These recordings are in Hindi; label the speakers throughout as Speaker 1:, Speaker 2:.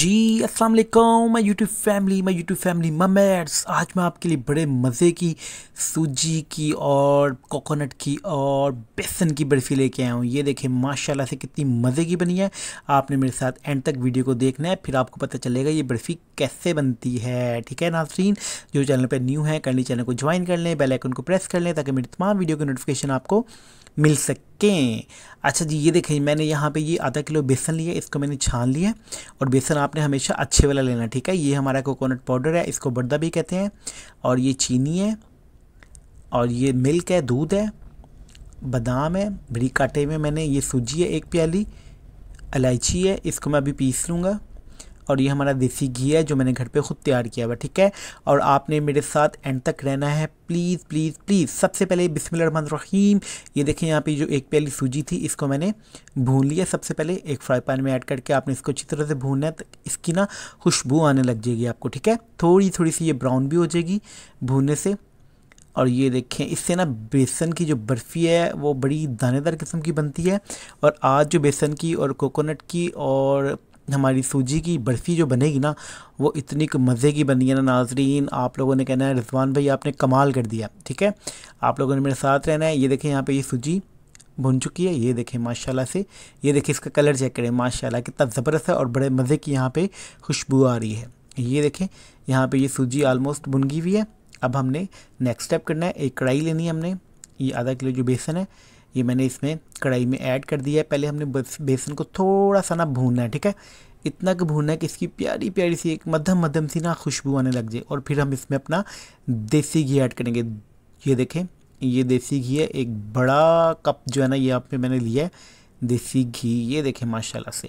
Speaker 1: जी अस्सलाम वालेकुम my YouTube family my YouTube family ममेट्स आज मैं आपके लिए बड़े मज़े की सूजी की और कोकोनट की और बेसन की बर्फ़ी लेके आया हूँ ये देखें माशाल्लाह से कितनी मज़े की बनी है आपने मेरे साथ एंड तक वीडियो को देखना है फिर आपको पता चलेगा ये बर्फ़ी कैसे बनती है ठीक है नाजरीन जो चैनल पर न्यू है कर चैनल को ज्वाइन कर लें बेलाइकन को प्रेस कर लें ताकि मेरी तमाम वीडियो की नोटिफिकेशन आपको मिल सकें अच्छा जी ये देखें मैंने यहाँ पे ये आधा किलो बेसन लिया इसको मैंने छान लिया और बेसन आपने हमेशा अच्छे वाला लेना ठीक है ये हमारा कोकोनट पाउडर है इसको बर्दा भी कहते हैं और ये चीनी है और ये मिल्क है दूध है बादाम है बड़ी काटे में मैंने ये सूजी है एक प्याली इलायची है इसको मैं अभी पीस लूँगा और ये हमारा देसी घी है जो मैंने घर पे खुद तैयार किया हुआ ठीक है और आपने मेरे साथ एंड तक रहना है प्लीज़ प्लीज़ प्लीज़ सबसे पहले बिस्मिल रहीम ये देखें यहाँ पे जो एक प्याली सूजी थी इसको मैंने भून लिया सबसे पहले एक फ्राई पैन में ऐड करके आपने इसको अच्छी तरह से भूनना है तो इसकी ना खुशबू आने लग जाएगी आपको ठीक है थोड़ी थोड़ी सी ये ब्राउन भी हो जाएगी भूनने से और ये देखें इससे ना बेसन की जो बर्फ़ी है वो बड़ी दानेदार किस्म की बनती है और आज जो बेसन की और कोकोनट की और हमारी सूजी की बर्फ़ी जो बनेगी ना वो इतनी मज़े की बनी है ना नाजरीन आप लोगों ने कहना है रिजवान भाई आपने कमाल कर दिया ठीक है आप लोगों ने मेरे साथ रहना है ये देखें यहाँ पे ये सूजी भुन चुकी है ये देखें माशाल्लाह से ये देखें इसका कलर चेक करें माशाल्लाह कितना ज़बरदस्त है और बड़े मज़े की यहाँ पे खुशबू आ रही है ये देखें यहाँ पे ये सूजी आलमोस्ट भुनगी हुई है अब हमने नेक्स्ट स्टेप करना है एक कढ़ाई लेनी है हमने ये आधा किलो जो बेसन है ये मैंने इसमें कढ़ाई में ऐड कर दिया है पहले हमने बेसन को थोड़ा सा ना भूनना है ठीक है इतना का भूनना है कि इसकी प्यारी प्यारी सी एक मध्यम मध्यम सी ना खुशबू आने लग जाए और फिर हम इसमें अपना देसी घी ऐड करेंगे ये देखें ये देसी घी है एक बड़ा कप जो है ना ये आप मैंने लिया है देसी घी ये देखें माशा से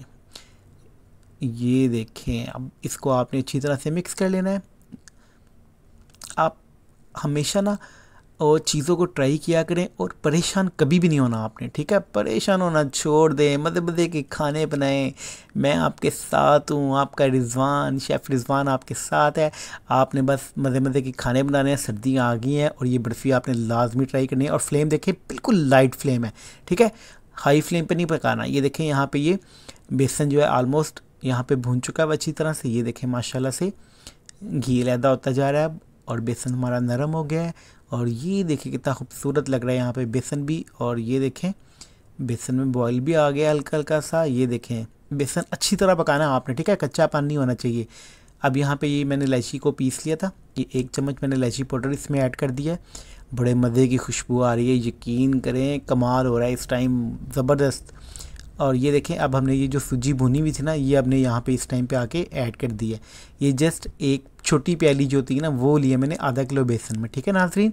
Speaker 1: ये देखें अब इसको आपने अच्छी तरह से मिक्स कर लेना है आप हमेशा ना और चीज़ों को ट्राई किया करें और परेशान कभी भी नहीं होना आपने ठीक है परेशान होना छोड़ दें मज़े मज़े के खाने बनाएं मैं आपके साथ हूँ आपका रिजवान शेफ़ रिजवान आपके साथ है आपने बस मज़े मज़े के खाने बनाने हैं सर्दियाँ आ गई हैं और ये बर्फ़ी आपने लाजमी ट्राई करनी है और फ्लेम देखें बिल्कुल लाइट फ्लेम है ठीक है हाई फ्लेम पर नहीं पकाना ये देखें यहाँ पर ये बेसन जो है आलमोस्ट यहाँ पर भून चुका है अच्छी तरह से ये देखें माशाला से घी लैदा होता जा रहा है और बेसन हमारा नरम हो गया है और ये देखिए कितना खूबसूरत लग रहा है यहाँ पे बेसन भी और ये देखें बेसन में बॉईल भी आ गया हल्का हल्का सा ये देखें बेसन अच्छी तरह पकाना आपने ठीक है कच्चा पान नहीं होना चाहिए अब यहाँ पे ये मैंने इलायची को पीस लिया था ये एक चम्मच मैंने इलायची पाउडर इसमें ऐड कर दिया बड़े मज़े की खुशबू आ रही है यकीन करें कमाल हो रहा है इस टाइम ज़बरदस्त और ये देखें अब हमने ये जो सूजी भुनी हुई थी ना ये हमने यहाँ पे इस टाइम पे आके ऐड कर दी है ये जस्ट एक छोटी प्याली जो होती है ना वो लिया मैंने आधा किलो बेसन में ठीक है नाजरीन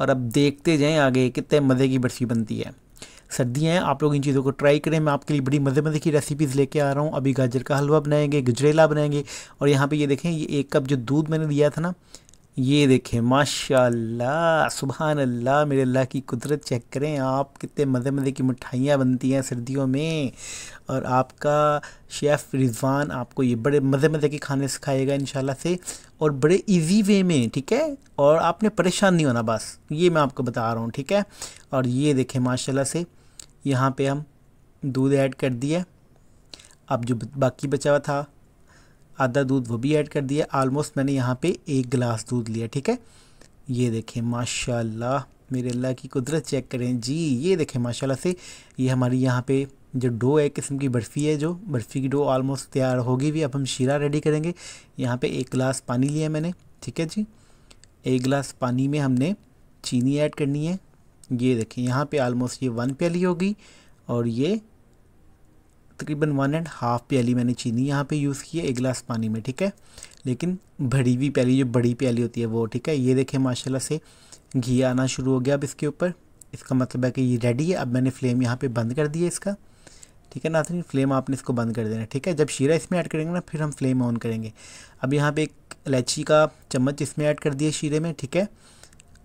Speaker 1: और अब देखते जाएँ आगे कितने मज़े की बर्फ़ी बनती है सर्दियाँ हैं आप लोग इन चीज़ों को ट्राई करें मैं आपके लिए बड़ी मज़े मज़े की रेसिपीज़ लेके आ रहा हूँ अभी गाजर का हलवा बनाएंगे गजरेला बनाएंगे और यहाँ पे ये देखें ये एक कप जो दूध मैंने दिया था ना ये देखें माशाल्लाह सुबहान अल्लाह मेरे अल्लाह की कुदरत चेक करें आप कितने मज़े मज़े की मिठाइयाँ बनती हैं सर्दियों में और आपका शेफ़ रिजवान आपको ये बड़े मज़े मज़े के खाने सिखाएगा इन से और बड़े इजी वे में ठीक है और आपने परेशान नहीं होना बस ये मैं आपको बता रहा हूँ ठीक है और ये देखें माशाला से यहाँ पर हम दूध ऐड कर दिया अब जो बाकी बचा हुआ था आधा दूध वो भी ऐड कर दिया आलमोस्ट मैंने यहाँ पे एक गिलास दूध लिया ठीक है ये देखें माशाल्लाह मेरे अल्लाह की कुदरत चेक करें जी ये देखें माशाल्लाह से ये हमारी यहाँ पे जो डो है किस्म की बर्फ़ी है जो बर्फ़ी की डो आलमोस्ट तैयार होगी भी अब हम शीरा रेडी करेंगे यहाँ पर एक गिलास पानी लिया मैंने ठीक है जी एक गिलास पानी में हमने चीनी ऐड करनी है ये देखें यहाँ पर आलमोस्ट ये वन प्याली होगी और ये तकरीबन वन एंड हाफ़ प्याली मैंने चीनी यहाँ पे यूज़ की है एक गिलास पानी में ठीक है लेकिन भरी हुई प्याली जो बड़ी प्याली होती है वो ठीक है ये देखें माशाल्लाह से घी आना शुरू हो गया अब इसके ऊपर इसका मतलब है कि ये रेडी है अब मैंने फ्लेम यहाँ पर बंद कर दिया इसका ठीक है तो फ्लेम आपने इसको बंद कर देना ठीक है जब शीरा इसमें ऐड करेंगे ना फिर हम फ्लेम ऑन करेंगे अब यहाँ पर एक इलायची का चम्मच इसमें ऐड कर दिया शीरे में ठीक है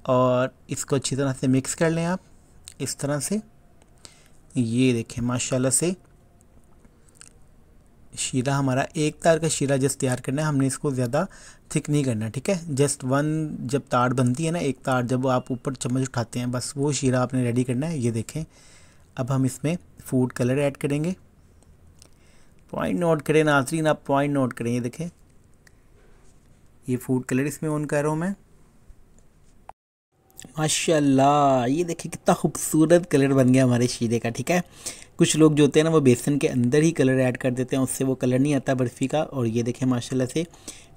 Speaker 1: और इसको अच्छी तरह से मिक्स कर लें आप इस तरह से ये देखें माशाल्लाह से शीरा हमारा एक तार का शीरा जस्ट तैयार करना है हमने इसको ज़्यादा थिक नहीं करना ठीक है जस्ट वन जब तार बनती है ना एक तार जब आप ऊपर चम्मच उठाते हैं बस वो शीरा आपने रेडी करना है ये देखें अब हम इसमें फूड कलर ऐड करेंगे पॉइंट नोट करें नाजरीन आप पॉइंट नोट करें ये देखें ये फूड कलर इसमें ऑन कर रहा हूँ मैं माशाल्लाह ये देखिए कितना खूबसूरत कलर बन गया हमारे शीरे का ठीक है कुछ लोग जो होते हैं ना वो बेसन के अंदर ही कलर ऐड कर देते हैं उससे वो कलर नहीं आता बर्फ़ी का और ये देखें माशाल्लाह से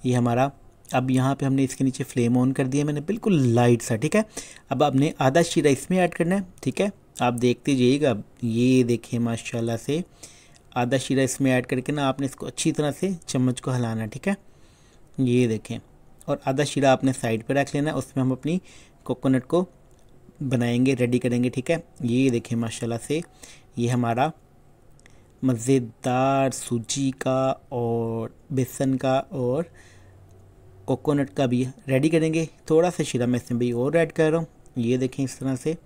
Speaker 1: ये हमारा अब यहाँ पे हमने इसके नीचे फ्लेम ऑन कर दिया मैंने बिल्कुल लाइट सा ठीक है अब आपने आधा शीरा इसमें ऐड करना है ठीक है आप देखते जाइएगा ये देखें माशाल्लाह से आधा शीरा इसमें ऐड करके ना आपने इसको अच्छी तरह से चम्मच को हिलाना ठीक है ये देखें और आधा शीरा आपने साइड पर रख लेना उसमें हम अपनी कोकोनट को बनाएंगे रेडी करेंगे ठीक है ये देखें माशाल्लाह से ये हमारा मज़ेदार सूजी का और बेसन का और कोकोनट का भी रेडी करेंगे थोड़ा सा शीरा मैं इसमें भी और ऐड कर रहा हूँ ये देखें इस तरह से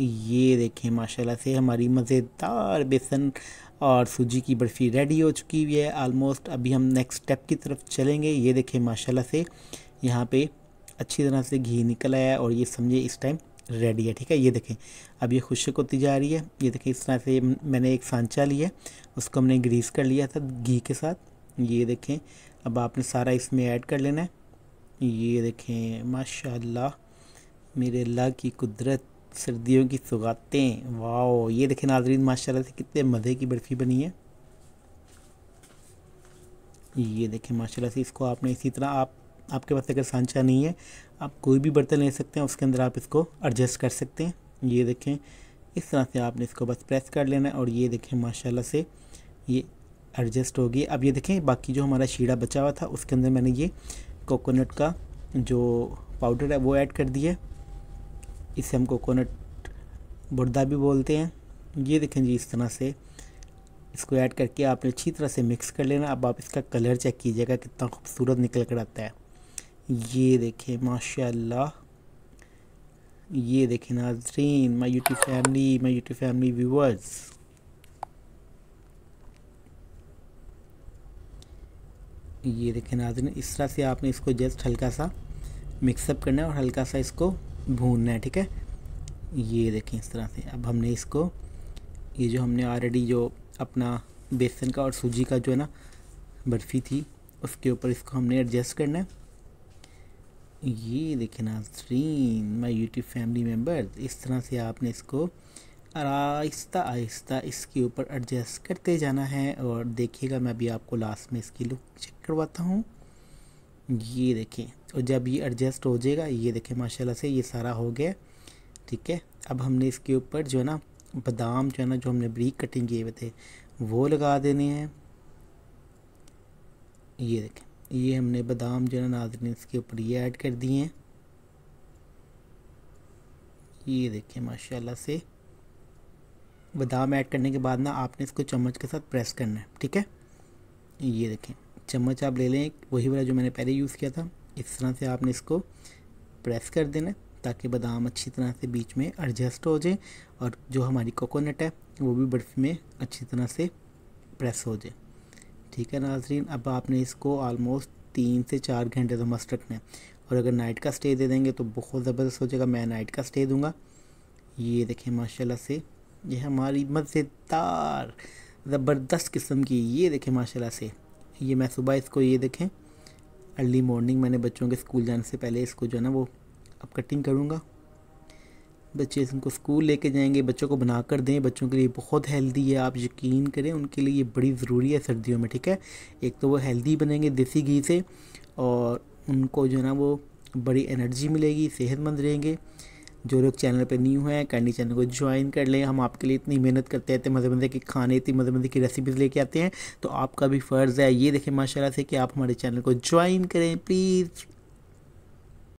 Speaker 1: ये देखें माशाल्लाह से हमारी मज़ेदार बेसन और सूजी की बर्फ़ी रेडी हो चुकी हुई है आलमोस्ट अभी हम नेक्स्ट स्टेप की तरफ चलेंगे ये देखें माशाल्लाह से यहाँ पे अच्छी तरह से घी निकल आया और ये समझिए इस टाइम रेडी है ठीक है ये देखें अब ये खुशक होती जा रही है ये देखें इस तरह से मैंने एक सांचा लिया उसको हमने ग्रीस कर लिया था घी के साथ ये देखें अब आपने सारा इसमें ऐड कर लेना है ये देखें माशाल्लाह मेरे अल्लाह की कुदरत सर्दियों की सुगातें वाओ ये देखें नाजरीन माशाल्लाह से कितने मज़े की बर्फ़ी बनी है ये देखें माशाल्लाह से इसको आपने इसी तरह आप आपके पास अगर सांचा नहीं है आप कोई भी बर्तन ले सकते हैं उसके अंदर आप इसको एडजस्ट कर सकते हैं ये देखें इस तरह से आपने इसको बस प्रेस कर लेना है और ये देखें माशाल्लाह से ये एडजस्ट होगी अब ये देखें बाकी जो हमारा शीरा बचा हुआ था उसके अंदर मैंने ये कोकोनट का जो पाउडर है वो ऐड कर दिया इसे हम कोकोनट बुरदा भी बोलते हैं ये देखें जी इस तरह से इसको ऐड करके आपने अच्छी तरह से मिक्स कर लेना अब आप इसका कलर चेक कीजिएगा कितना खूबसूरत निकल कर आता है ये देखें माशाल्लाह ये देखें नाजरीन my YouTube family my YouTube family viewers ये देखें नाजरीन इस तरह से आपने इसको जस्ट हल्का सा मिक्सअप करना है और हल्का सा इसको भूनना है ठीक है ये देखें इस तरह से अब हमने इसको ये जो हमने ऑलरेडी जो अपना बेसन का और सूजी का जो है ना बर्फ़ी थी उसके ऊपर इसको हमने एडजस्ट करना है ये देखें नाजरीन माई यूट्यूब फैमिली मेम्बर इस तरह से आपने इसको आहिस्ता आहिस्ता इसके ऊपर एडजस्ट करते जाना है और देखिएगा मैं अभी आपको लास्ट में इसकी लुक चेक करवाता हूँ ये देखें और जब ये एडजस्ट हो जाएगा ये देखें माशाल्लाह से ये सारा हो गया ठीक है अब हमने इसके ऊपर जो है ना बादाम जो है ना जो हमने ब्रीक कटिंग किए हुए थे वो लगा देने हैं ये देखें ये हमने बादाम जो है नाजरीन इसके ऊपर ये ऐड कर दिए हैं ये देखें माशाल्लाह से बादाम ऐड करने के बाद ना आपने इसको चम्मच के साथ प्रेस करना है ठीक है ये देखें चम्मच आप ले लें वही वाला जो मैंने पहले यूज़ किया था इस तरह से आपने इसको प्रेस कर देना ताकि बादाम अच्छी तरह से बीच में एडजस्ट हो जाए और जो हमारी कोकोनट है वो भी बर्फ़ में अच्छी तरह से प्रेस हो जाए ठीक है नाजरीन अब आपने इसको आलमोस्ट तीन से चार घंटे तो मस्त रखना है और अगर नाइट का स्टे दे देंगे तो बहुत ज़बरदस्त हो जाएगा मैं नाइट का स्टे दूंगा ये देखें माशाल्लाह से ये हमारी मज़ेदार ज़बरदस्त किस्म की ये देखें माशाल्लाह से ये मैं सुबह इसको ये देखें अर्ली मॉर्निंग मैंने बच्चों के स्कूल जाने से पहले इसको जो है ना वो अब कटिंग करूँगा बच्चे इनको स्कूल लेके जाएंगे बच्चों को बना कर दें बच्चों के लिए बहुत हेल्दी है आप यकीन करें उनके लिए ये बड़ी ज़रूरी है सर्दियों में ठीक है एक तो वो हेल्दी बनेंगे देसी घी से और उनको जो है ना वो बड़ी एनर्जी मिलेगी सेहतमंद रहेंगे जो लोग चैनल पर न्यू हैं कैंडी चैनल को ज्वाइन कर लें हम आपके लिए इतनी मेहनत करते हैं मज़े मज़े के खाने इतनी मज़े मज़े की रेसिपीज़ लेके आते हैं तो आपका भी फ़र्ज़ है ये देखें माशाल्लाह से कि आप हमारे चैनल को ज्वाइन करें प्लीज़